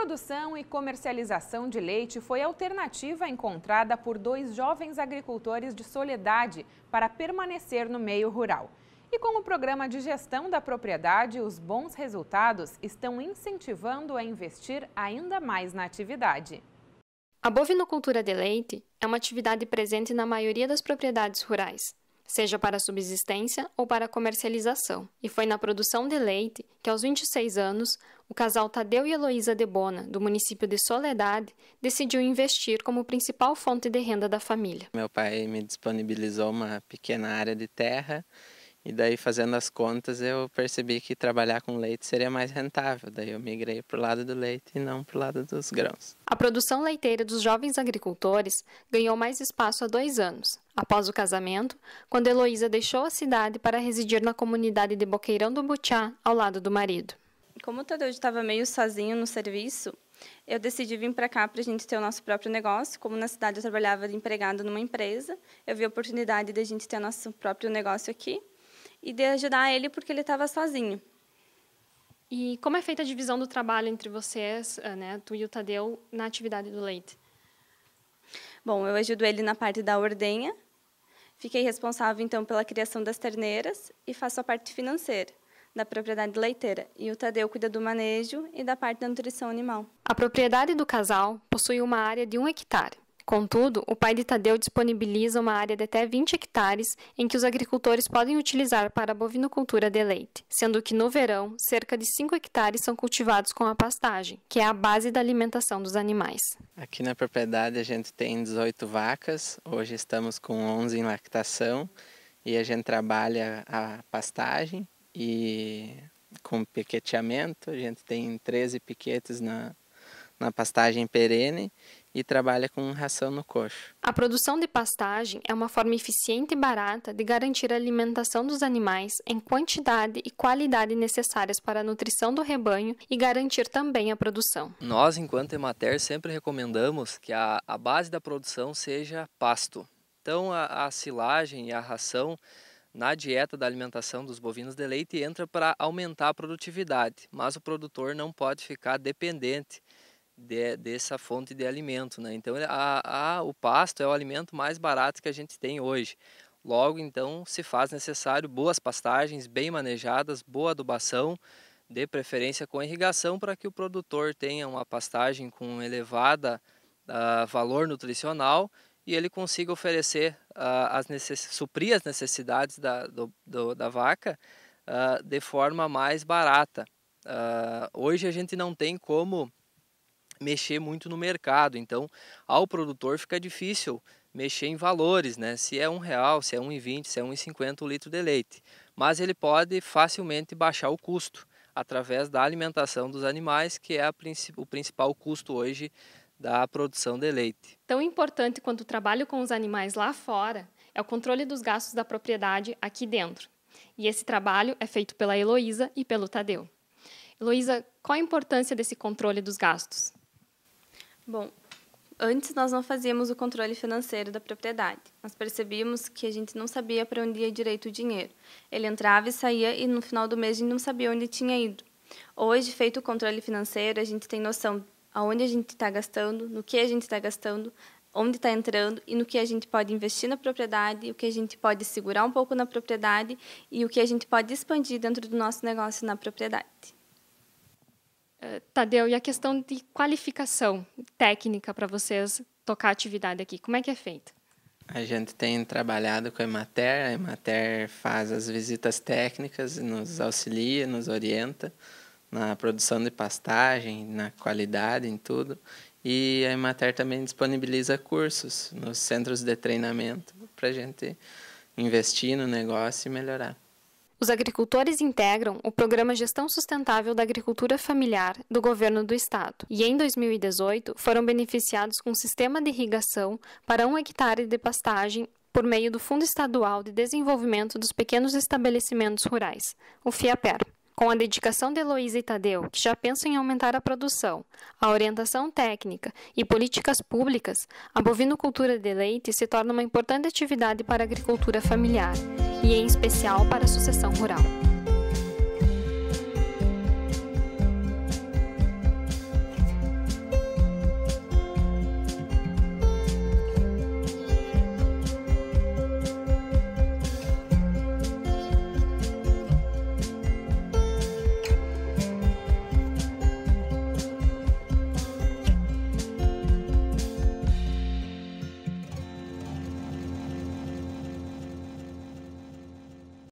produção e comercialização de leite foi a alternativa encontrada por dois jovens agricultores de Soledade para permanecer no meio rural. E com o programa de gestão da propriedade, os bons resultados estão incentivando a investir ainda mais na atividade. A bovinocultura de leite é uma atividade presente na maioria das propriedades rurais, seja para subsistência ou para comercialização, e foi na produção de leite que, aos 26 anos, o casal Tadeu e Heloísa Bona, do município de Soledade, decidiu investir como principal fonte de renda da família. Meu pai me disponibilizou uma pequena área de terra e daí fazendo as contas eu percebi que trabalhar com leite seria mais rentável. Daí eu migrei para o lado do leite e não para o lado dos grãos. A produção leiteira dos jovens agricultores ganhou mais espaço há dois anos, após o casamento, quando Heloísa deixou a cidade para residir na comunidade de Boqueirão do Butiá, ao lado do marido como o Tadeu estava meio sozinho no serviço, eu decidi vir para cá para a gente ter o nosso próprio negócio. Como na cidade eu trabalhava de empregado numa empresa, eu vi a oportunidade de a gente ter o nosso próprio negócio aqui e de ajudar ele porque ele estava sozinho. E como é feita a divisão do trabalho entre vocês, eh, né, tu e o Tadeu, na atividade do leite? Bom, eu ajudo ele na parte da ordenha, fiquei responsável então pela criação das terneiras e faço a parte financeira da propriedade leiteira e o Tadeu cuida do manejo e da parte da nutrição animal. A propriedade do casal possui uma área de um hectare. Contudo, o pai de Tadeu disponibiliza uma área de até 20 hectares em que os agricultores podem utilizar para a bovinocultura de leite, sendo que no verão, cerca de 5 hectares são cultivados com a pastagem, que é a base da alimentação dos animais. Aqui na propriedade a gente tem 18 vacas, hoje estamos com 11 em lactação e a gente trabalha a pastagem e com piqueteamento, a gente tem 13 piquetes na, na pastagem perene e trabalha com ração no coxo. A produção de pastagem é uma forma eficiente e barata de garantir a alimentação dos animais em quantidade e qualidade necessárias para a nutrição do rebanho e garantir também a produção. Nós, enquanto Emater, sempre recomendamos que a, a base da produção seja pasto. Então, a, a silagem e a ração na dieta da alimentação dos bovinos de leite entra para aumentar a produtividade, mas o produtor não pode ficar dependente de, dessa fonte de alimento. Né? Então, a, a, o pasto é o alimento mais barato que a gente tem hoje. Logo, então, se faz necessário boas pastagens, bem manejadas, boa adubação, de preferência com irrigação, para que o produtor tenha uma pastagem com elevada uh, valor nutricional e ele consiga oferecer uh, as necess... suprir as necessidades da, do, do, da vaca uh, de forma mais barata. Uh, hoje a gente não tem como mexer muito no mercado, então ao produtor fica difícil mexer em valores, né? Se é um real, se é um e vinte, se é um e cinquenta o litro de leite, mas ele pode facilmente baixar o custo através da alimentação dos animais, que é a, o principal custo hoje da produção de leite. Tão importante quanto o trabalho com os animais lá fora é o controle dos gastos da propriedade aqui dentro. E esse trabalho é feito pela Heloísa e pelo Tadeu. Heloísa, qual a importância desse controle dos gastos? Bom, antes nós não fazíamos o controle financeiro da propriedade. Nós percebíamos que a gente não sabia para onde ia direito o dinheiro. Ele entrava e saía e no final do mês a gente não sabia onde tinha ido. Hoje, feito o controle financeiro, a gente tem noção aonde a gente está gastando, no que a gente está gastando, onde está entrando e no que a gente pode investir na propriedade, o que a gente pode segurar um pouco na propriedade e o que a gente pode expandir dentro do nosso negócio na propriedade. Eh, Tadeu, e a questão de qualificação técnica para vocês tocar a atividade aqui, como é que é feita? A gente tem trabalhado com a Emater, a Emater faz as visitas técnicas, nos auxilia, nos orienta na produção de pastagem, na qualidade, em tudo. E a Emater também disponibiliza cursos nos centros de treinamento para a gente investir no negócio e melhorar. Os agricultores integram o Programa Gestão Sustentável da Agricultura Familiar do Governo do Estado e, em 2018, foram beneficiados com um sistema de irrigação para um hectare de pastagem por meio do Fundo Estadual de Desenvolvimento dos Pequenos Estabelecimentos Rurais, o FIAPER. Com a dedicação de Heloísa e Tadeu, que já pensam em aumentar a produção, a orientação técnica e políticas públicas, a bovinocultura de leite se torna uma importante atividade para a agricultura familiar e, em especial, para a sucessão rural.